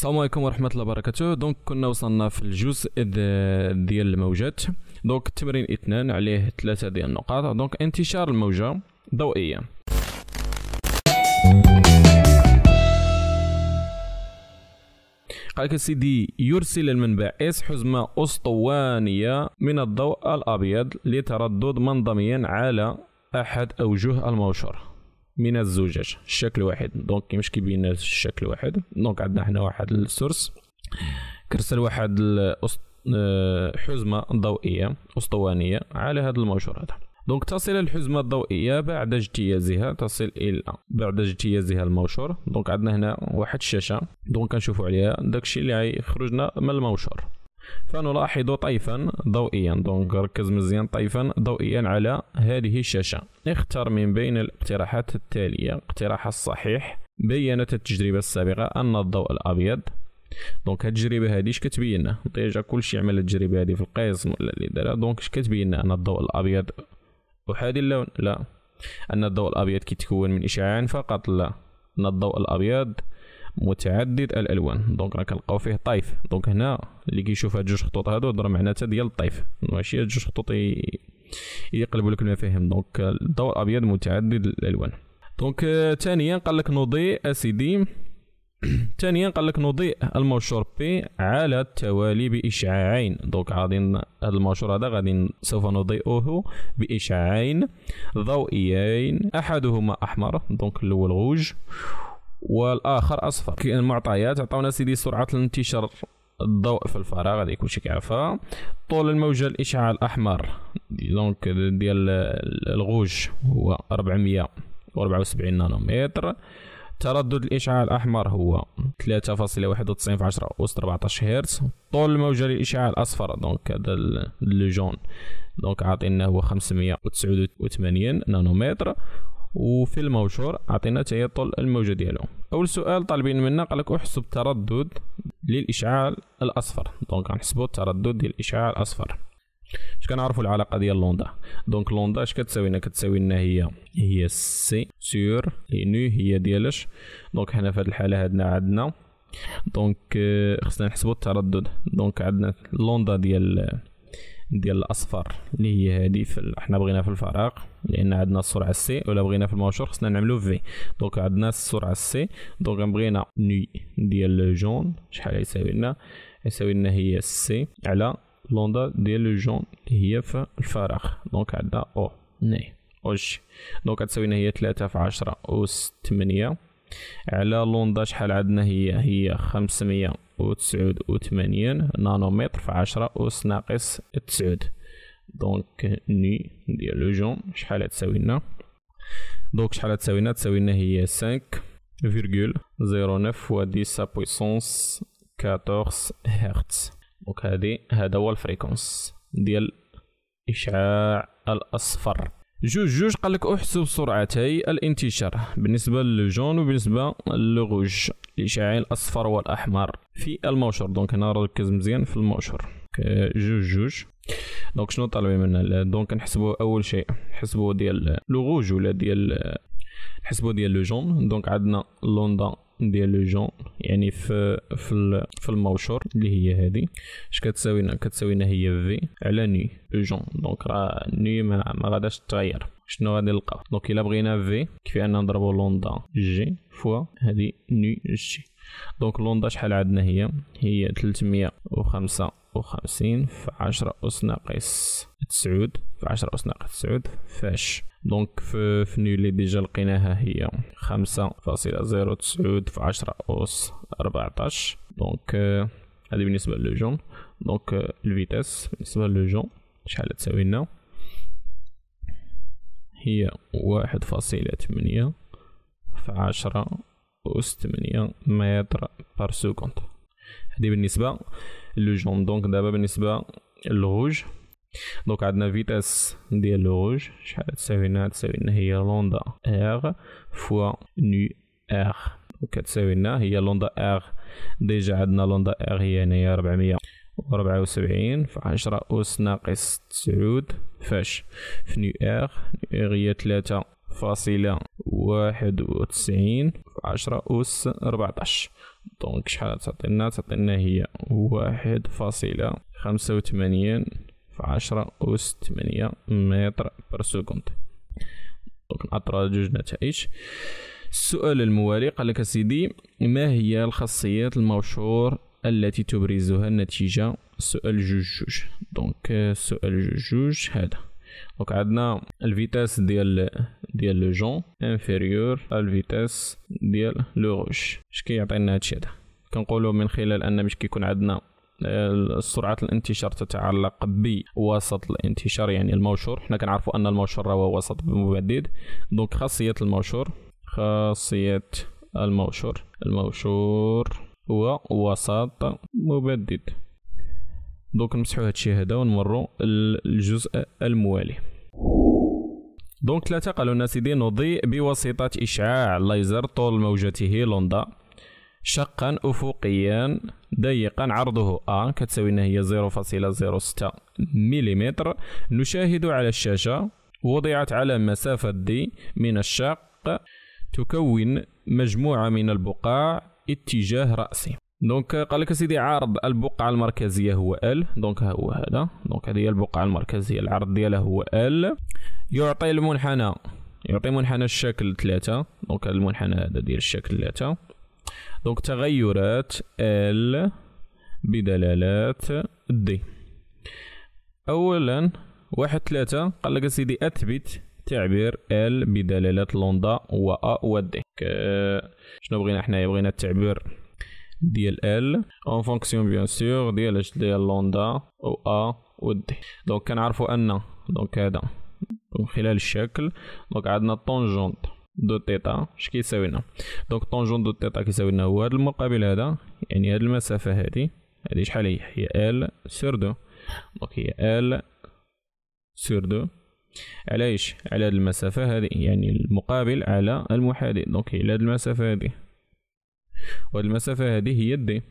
السلام عليكم ورحمه الله وبركاته دونك كنا وصلنا في الجزء ديال الموجات دونك التمرين اثنان عليه ثلاثه ديال النقاط دونك انتشار الموجه ضوئيه قالك سيدي يرسل المنبع اس حزمة أسطوانية من الضوء الأبيض لتردد منظميا على أحد أوجه الموشور من الزجاج الشكل واحد دونك مش كيبين الشكل واحد دونك عندنا حنا واحد السورس كرسل واحد آه، حزمه ضوئيه اسطوانيه على هذا المنشور هذا دونك تصل الحزمة الضوئية بعد اجتيازها تصل إلى بعد اجتيازها الموشور دونك عندنا هنا واحد الشاشة دونك كنشوفوا عليها داكشي اللي غيخرجنا من الموشور فنلاحظ طيفا ضوئيا دونك ركز مزيان طيفا ضوئيا على هذه الشاشة اختر من بين الاقتراحات التالية الاقتراح الصحيح بينت التجربة السابقة أن الضوء الأبيض دونك هاد التجربه هادي اش كتبين لنا ديجا كلشي عمل التجربه هادي في القسم ولا اللي دارها دونك اش كتبين لنا ان الضوء الابيض احادي اللون لا ان الضوء الابيض كيتكون من اشعاع فقط لا ان الضوء الابيض متعدد الالوان دونك راه كنلقاو فيه طيف دونك هنا اللي كيشوف هاد جوج خطوط هادو هضر معناتها ديال الطيف ماشي هاد جوج خطوط يقلبوا لك المفاهيم دونك الضوء الابيض متعدد الالوان دونك آه، ثانيا قال لك نضيء اسيدي ثانيا قال لك نضيء الماشور بي على التوالي باشعاعين دونك غادي هذا الماشور هذا غادي سوف نضيئه باشعاعين ضوئيين احدهما احمر دونك الاول غوج والاخر اصفر المعطيات معطيات عطاونا سيدي سرعه الانتشار الضوء في الفراغ هذه كلشي كيعرفها طول الموجه الاشعاع الاحمر دونك ديال الغوج هو 474 نانومتر تردد الاشعاع الاحمر هو 3.91 في 10 اس 14 هرتز طول الموجه الاشعاع الاصفر دونك هذا لو جون دونك عاطينا هو 589 نانومتر وفي الموشور عطينا تيطل الموجة ديالو اول سؤال طالبين منا قالك احسب تردد للاشعاع الاصفر دونك غنحسبو التردد ديال الاشعاع الاصفر اش كنعرفوا العلاقه ديال لوندا دونك لوندا اش كتساوي لنا كتساوي لنا هي هي سي سور نو هي ديالاش دونك حنا في هذه الحاله هادنا عندنا دونك آه، خصنا نحسبوا التردد دونك عندنا لوندا ديال ديال الاصفر اللي هي هذه احنا بغينا في الفراغ لان عندنا السرعه سي ولا بغينا في الموشور خصنا نعملو في دونك عندنا السرعه سي دونك بغينا ني ديال جون شحال يساوي لنا يساوي لنا هي سي على لوندا ديال جون اللي هي في الفراغ دونك عندنا او ني اوج دونك غتساوي لنا هي 3 في 10 اس 8 على لوندا شحال عندنا هي هي 500 وتسعود نانومتر في عشرة أس ناقص تسعود دونك ني ندير لو جون شحال تساوي لنا دونك شحال تساوي لنا تساوي لنا هي 5.09 فوا 10 بويسونس كاتورس هرتز دونك هادي هذا هو الفريكونس ديال اشعاع الاصفر جوج جوج قال لك احسب سرعتي الانتشار بالنسبه للجون وبالنسبه للغوج الاشعاعي الاصفر والاحمر في الموشر دونك هنا ركز مزيان في الموشر جوج جوج دونك شنو طالبين منا دونك نحسبوا اول شيء نحسبوا ديال لوغوج ولا ديال نحسبوا ديال لو جون دونك عندنا لوندا ديال لو جون يعني في في في الموشور اللي هي هذه اش كتساوينا كتساوينا هي في على ني لو جون دونك راه ني ما, ما غاداش تغير شنو غادي نلقاو دونك الا بغينا في كيف ان نضربو لوندا جي فوا هذه ني جي دونك لوندا شحال عندنا هي هي 305 وخمسين في عشرة أس ناقص تسعود في عشرة أس ناقص تسعود فاش دونك في, في نيولي ديجا لقيناها هي خمسة فاصلة زيرو تسعود في عشرة أس أربعتاش دونك هذه آه، بالنسبة للجون دونك آه، الفيتاس بالنسبة للجون شحال تساوي لنا هي واحد فاصلة تمنية في عشرة أس تمنية متر بار سكوند دي بالنسبه جون دونك دابا بالنسبه للغوج دونك عندنا فيتاس ديال الغوج شحال تساوي لنا تساوي لنا هي لوندا ار فوا نو ار كتساوي لنا هي لوندا ار ديجا عندنا لوندا ار هي هنايا 400 ربعة في عشرة أس ناقص تسعود فاش في نيو ار نيو ار هي تلاتة فاصلة واحد وتسعين في عشرة أس ربعطاش دونك شحال تعطينا تعطينا هي واحد فاصلة خمسة وثمانين في عشرة أس ثمانية متر بر سكوند دونك هاد جوج نتائج السؤال الموالي قال لك سيدي ما هي الخاصيات الموشور التي تبرزها النتيجة السؤال جوج جوج دونك سؤال جوج جوج هذا دونك عندنا الفيتاس ديال ديال لو جون انفيريور الفيتاس ديال لو روش اش كيعطينا هادشي هذا كنقولوا من خلال ان مش كيكون عندنا آه، سرعة الانتشار تتعلق بوسط الانتشار يعني الموشور حنا كنعرفوا ان الموشور هو وسط مبدد دونك خاصية الموشور خاصية الموشور الموشور هو وسط مبدد دونك نمسحو هادشي هذا ونمرو للجزء الموالي دونك ثلاثة قالوا لنا سيدي نضيء بواسطة إشعاع الليزر طول موجته لوندا شقا أفقيا ضيقا عرضه أ كتساوي هي 0.06 ملم نشاهد على الشاشة وضعت على مسافة د من الشق تكون مجموعة من البقاع اتجاه رأسي دونك euh, قال لك سيدي عارض البقعه المركزيه هو ال دونك ها هو هذا دونك هذه هي البقعه المركزيه العرض ديالها هو ال يعطي المنحنى يعطي منحنى الشكل 3 دونك المنحنى هذا ديال الشكل 3 دونك تغيرات ال بدلالات دي اولا واحد ثلاثة قال لك سيدي اثبت تعبير ال بدلالات لوندا و ا و دي شنو بغينا حنايا بغينا التعبير ديال ال اون فونكسيون بيان سور ديال اش ديال لوندا و ا و دي دونك كنعرفوا ان دونك هذا من خلال الشكل دونك عندنا طونجونت دو تيتا اش كيساوي لنا دونك طونجونت دو تيتا كيساوي لنا هو هذا المقابل هذا يعني هذه المسافه هذه هذه شحال هي هي ال سور دو دونك هي ال سور دو علاش على هذه المسافه هذه يعني المقابل على المحادي دونك على هذه المسافه هذه والمسافة هذه هي دي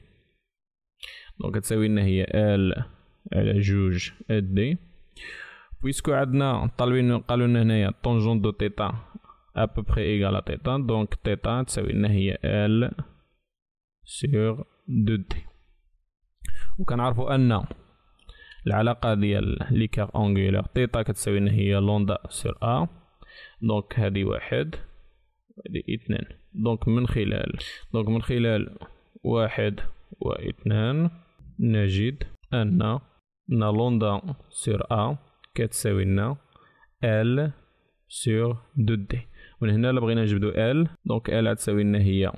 دونك تساوي لنا هي ال على جوج دي بويسكو عندنا طالبين قالوا لنا هنايا طونجون دو تيتا ايغال ا تيتا دونك تيتا تساوي لنا هي ال سيغ دو دي وكنعرفوا ان العلاقة ديال ليكار انغولار تيتا كتساوي لنا هي لوندا سير ا دونك هادي واحد اثنان دونك من خلال دونك من خلال واحد واثنان نجد أن نالوندا سير سور أ كتساوي لنا ال سور دو دي من هنا لبغينا نجبدو ال دونك ال غتساوي لنا هي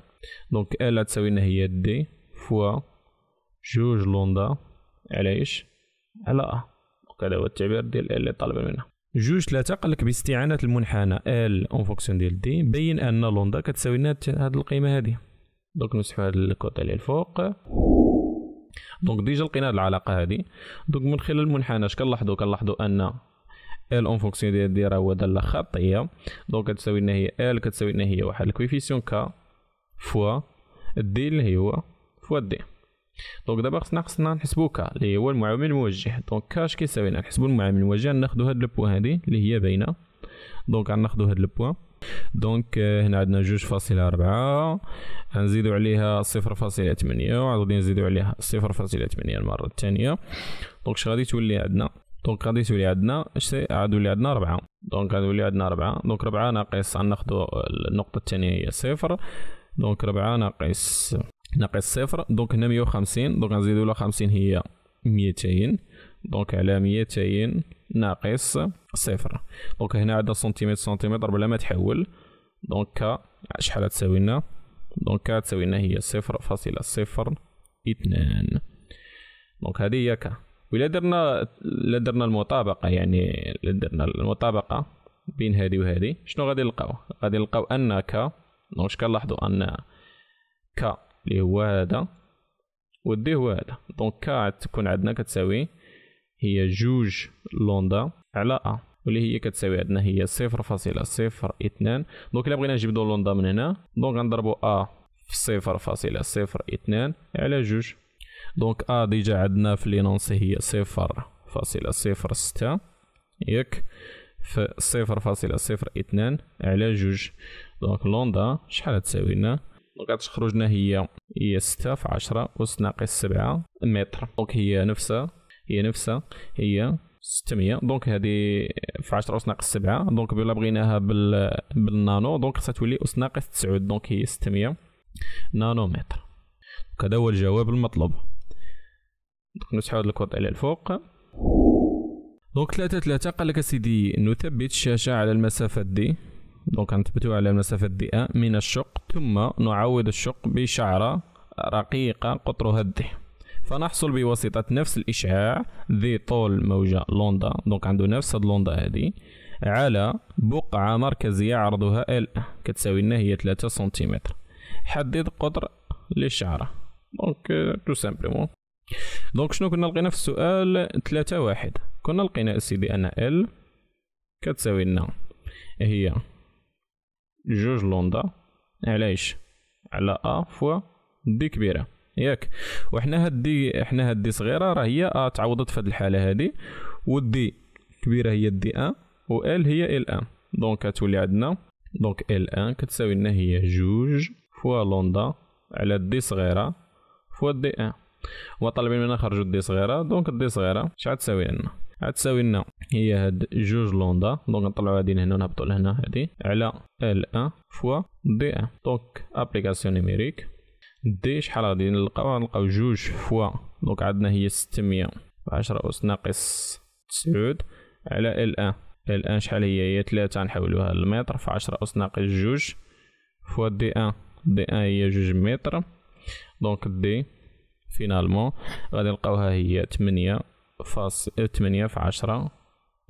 دونك ال غتساوي لنا هي دي فوا جوج لوندا علاش على أ دونك هذا هو التعبير ديال ال اللي طالبين منها جوج ثلاثة قال لك باستعانة المنحنى ال اون فونكسيون ديال دي بين أن لوندا كتساوي لنا هاد القيمة هادي دونك نمسحو هاد الكود اللي الفوق دونك ديجا لقينا هاد العلاقة هادي دونك من خلال المنحنى اش كنلاحظو كنلاحظو أن ال اون فونكسيون ديال دي راه هو دالة خطية دونك كتساوي لنا هي ال كتساوي لنا هي واحد الكويفيسيون كا فوا دي اللي هو فوا دي دونك دابا خصنا خصنا نحسبو كا اللي هو المعامل الموجه دونك كا كيساوي لنا نحسبو المعامل الموجه ناخدو هاد لو بوان هادي اللي هي باينه دونك غناخدو هاد لو بوان دونك هنا عندنا جوج فاصلة ربعة غنزيدو عليها صفر فاصلة تمنية وغادي نزيدو عليها صفر فاصلة تمنية المرة الثانية دونك اش غادي تولي عندنا دونك غادي تولي عندنا اش غادي تولي عندنا ربعة دونك غادي تولي عندنا ربعة دونك ربعة ناقص غناخدو النقطة الثانية هي صفر دونك ربعة ناقص ناقص صفر دونك هنا 150 دونك غنزيدو لها 50 هي 200 دونك على 200 ناقص صفر دونك هنا عندنا سنتيمتر سنتيمتر بلا ما تحول دونك شحال تساوي لنا دونك تساوي لنا هي صفر فاصلة صفر اثنان دونك هذه هي ك ولا درنا لا درنا المطابقه يعني لا درنا المطابقه بين هذه وهذه شنو غادي نلقاو غادي نلقاو ان ك دونك كنلاحظوا ان ك اللي هو هذا ودي هو هذا دونك كا تكون عندنا كتساوي هي جوج لوندا على ا واللي هي كتساوي عندنا هي صفر فاصلة صفر اثنان دونك الا بغينا نجبدو لوندا من هنا دونك غنضربو ا في صفر فاصلة صفر اثنان على جوج دونك ا ديجا عندنا في لينونس هي صفر فاصلة صفر ستة ياك في صفر فاصلة صفر اثنان على جوج دونك لوندا شحال تساوي لنا غتخرجنا هي هي 6 في 10 أس ناقص 7 متر دونك هي نفسها هي نفسها هي 600 دونك هذه في 10 اس ناقص 7 دونك بلا بغيناها بال بالنانو دونك تولي اس ناقص 9 دونك هي 600 نانو متر هذا هو الجواب المطلوب نسحب هذا الكود على الفوق دونك 3 3 قال لك سيدي نثبت الشاشة على المسافة دي دونك نثبتوا على مسافة أن من الشق ثم نعوض الشق بشعرة رقيقة قطرها الدئ فنحصل بواسطة نفس الإشعاع ذي طول موجة لوندا دونك عنده نفس هاد لوندا هادي على بقعة مركزية عرضها ال كتساوي لنا هي 3 سنتيمتر حدد قطر للشعرة دونك تو سامبلومون دونك شنو كنا لقينا في السؤال 3 واحد كنا لقينا سيدي أن ال كتساوي لنا هي جوج لوندا علاش على ا فوا دي كبيره ياك وحنا هاد دي حنا هاد دي صغيره راه هي ا تعوضت في هاد الحاله هادي ودي كبيره هي دي ان و ال هي ال ان دونك كتولي عندنا دونك ال ان كتساوي لنا هي جوج فوا لوندا على دي صغيره فوا دي ان وطالبين طالبين منا خرجوا دي صغيره دونك دي صغيره اش غتساوي لنا غتساوي لنا هي هاد جوج لوندا دونك نطلعوا هادين هنا ونهبطوا لهنا هادي على ال ان فوا دي ان دونك ابليكاسيون نيميريك دي شحال غادي نلقاو نلقاو جوج فوا دونك عندنا هي 600 10 اس ناقص 9 على ال ان ال ان شحال هي هي 3 نحولوها للمتر في 10 اس ناقص جوج فوا دي ان دي ان هي جوج متر دونك دي فينالمون غادي نلقاوها هي تمنية فاص تمنية في عشرة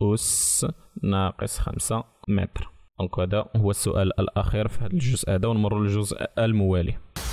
أس ناقص خمسة متر دونك هذا هو السؤال الأخير في هذا الجزء هذا ونمرو للجزء الموالي